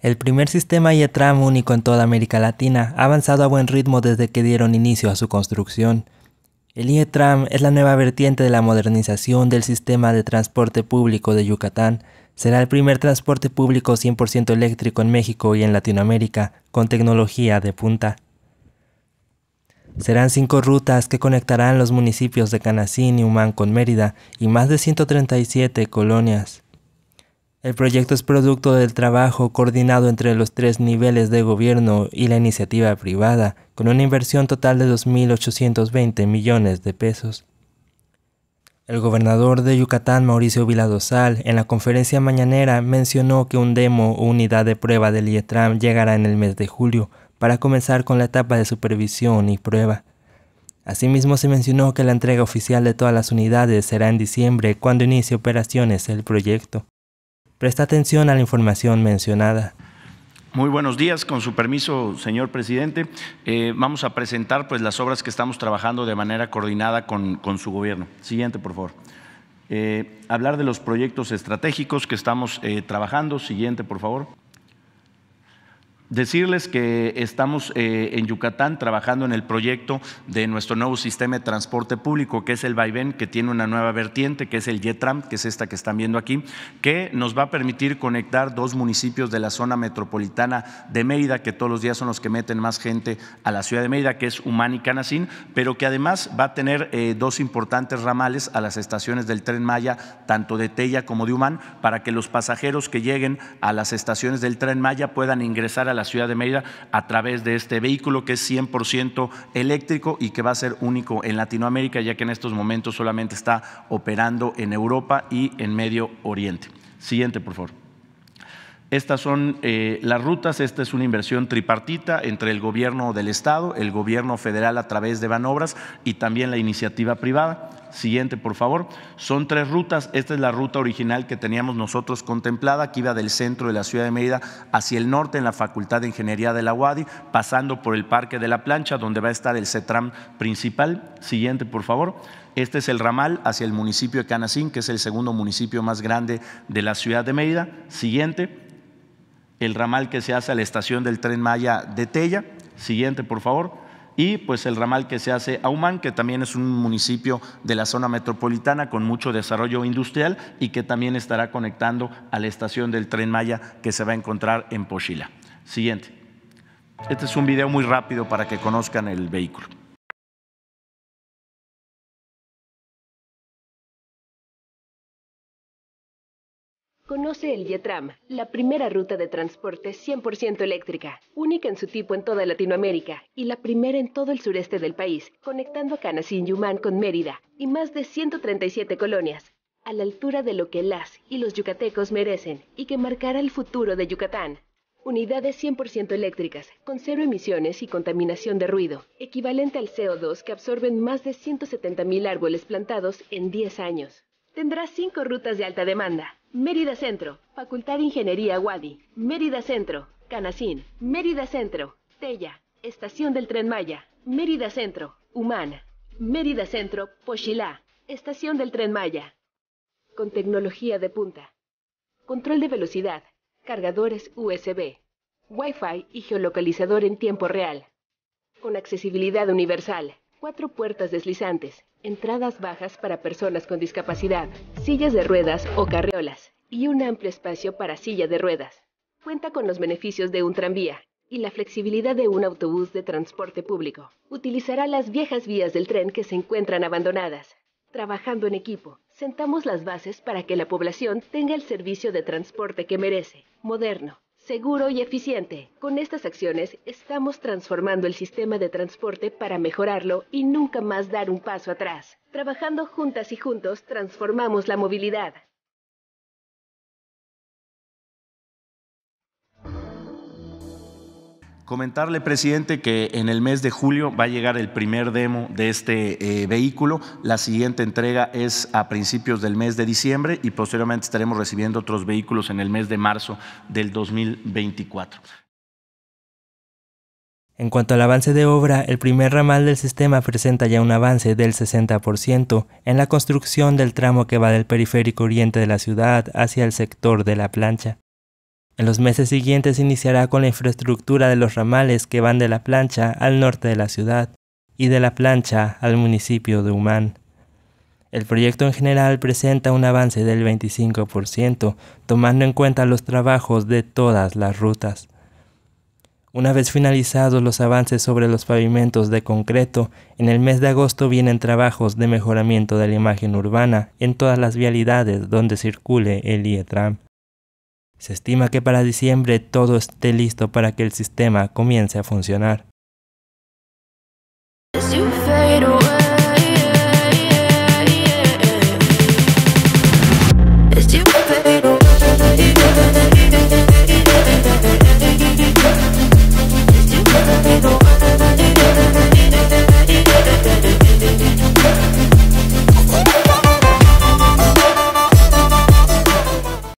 El primer sistema IETRAM único en toda América Latina ha avanzado a buen ritmo desde que dieron inicio a su construcción. El IETRAM es la nueva vertiente de la modernización del sistema de transporte público de Yucatán. Será el primer transporte público 100% eléctrico en México y en Latinoamérica, con tecnología de punta. Serán cinco rutas que conectarán los municipios de Canacín y Humán con Mérida y más de 137 colonias. El proyecto es producto del trabajo coordinado entre los tres niveles de gobierno y la iniciativa privada, con una inversión total de 2.820 millones de pesos. El gobernador de Yucatán, Mauricio Viladosal, en la conferencia mañanera mencionó que un demo o unidad de prueba del IETRAM llegará en el mes de julio para comenzar con la etapa de supervisión y prueba. Asimismo, se mencionó que la entrega oficial de todas las unidades será en diciembre cuando inicie operaciones el proyecto. Presta atención a la información mencionada. Muy buenos días, con su permiso, señor presidente. Eh, vamos a presentar pues, las obras que estamos trabajando de manera coordinada con, su gobierno. Siguiente, por favor. Eh, hablar de los proyectos estratégicos que estamos eh, trabajando. Siguiente, por favor. Decirles que estamos eh, en Yucatán trabajando en el proyecto de nuestro nuevo sistema de transporte público, que es el vaivén, que tiene una nueva vertiente, que es el YETRAM, que es esta que están viendo aquí, que nos va a permitir conectar dos municipios de la zona metropolitana de Mérida, que todos los días son los que meten más gente a la ciudad de Mérida, que es Humán y Canacín, pero que además va a tener eh, dos importantes ramales a las estaciones del tren Maya, tanto de Tella como de Humán, para que los pasajeros que lleguen a las estaciones del tren Maya puedan ingresar a la ciudad de Mérida a través de este vehículo que es 100% eléctrico y que va a ser único en Latinoamérica, ya que en estos momentos solamente está operando en Europa y en Medio Oriente. Siguiente, por favor. Estas son eh, las rutas, esta es una inversión tripartita entre el gobierno del Estado, el gobierno federal a través de Banobras y también la iniciativa privada. Siguiente, por favor. Son tres rutas. Esta es la ruta original que teníamos nosotros contemplada, que iba del centro de la ciudad de Mérida hacia el norte en la Facultad de Ingeniería de la UADI, pasando por el Parque de la Plancha, donde va a estar el CETRAM principal. Siguiente, por favor. Este es el ramal hacia el municipio de Canacín, que es el segundo municipio más grande de la ciudad de Mérida. Siguiente, el ramal que se hace a la estación del tren Maya de Tella. Siguiente, por favor y pues el ramal que se hace a Humán, que también es un municipio de la zona metropolitana con mucho desarrollo industrial y que también estará conectando a la estación del tren Maya que se va a encontrar en Pochila. Siguiente. Este es un video muy rápido para que conozcan el vehículo. Conoce el Yetram, la primera ruta de transporte 100% eléctrica, única en su tipo en toda Latinoamérica y la primera en todo el sureste del país, conectando a y Yumán con Mérida y más de 137 colonias, a la altura de lo que las y los yucatecos merecen y que marcará el futuro de Yucatán. Unidades 100% eléctricas, con cero emisiones y contaminación de ruido, equivalente al CO2 que absorben más de 170.000 árboles plantados en 10 años tendrá cinco rutas de alta demanda. Mérida Centro, Facultad de Ingeniería Wadi, Mérida Centro, Canacín, Mérida Centro, Tella, Estación del Tren Maya, Mérida Centro, Humana, Mérida Centro, Pochilá, Estación del Tren Maya. Con tecnología de punta. Control de velocidad, cargadores USB, Wi-Fi y geolocalizador en tiempo real. Con accesibilidad universal. Cuatro puertas deslizantes, entradas bajas para personas con discapacidad, sillas de ruedas o carriolas y un amplio espacio para silla de ruedas. Cuenta con los beneficios de un tranvía y la flexibilidad de un autobús de transporte público. Utilizará las viejas vías del tren que se encuentran abandonadas. Trabajando en equipo, sentamos las bases para que la población tenga el servicio de transporte que merece, moderno, seguro y eficiente. Con estas acciones estamos transformando el sistema de transporte para mejorarlo y nunca más dar un paso atrás. Trabajando juntas y juntos transformamos la movilidad. Comentarle, presidente, que en el mes de julio va a llegar el primer demo de este eh, vehículo. La siguiente entrega es a principios del mes de diciembre y posteriormente estaremos recibiendo otros vehículos en el mes de marzo del 2024. En cuanto al avance de obra, el primer ramal del sistema presenta ya un avance del 60% en la construcción del tramo que va del periférico oriente de la ciudad hacia el sector de la plancha. En los meses siguientes iniciará con la infraestructura de los ramales que van de la plancha al norte de la ciudad y de la plancha al municipio de Humán. El proyecto en general presenta un avance del 25%, tomando en cuenta los trabajos de todas las rutas. Una vez finalizados los avances sobre los pavimentos de concreto, en el mes de agosto vienen trabajos de mejoramiento de la imagen urbana en todas las vialidades donde circule el IETRAM. Se estima que para diciembre todo esté listo para que el sistema comience a funcionar.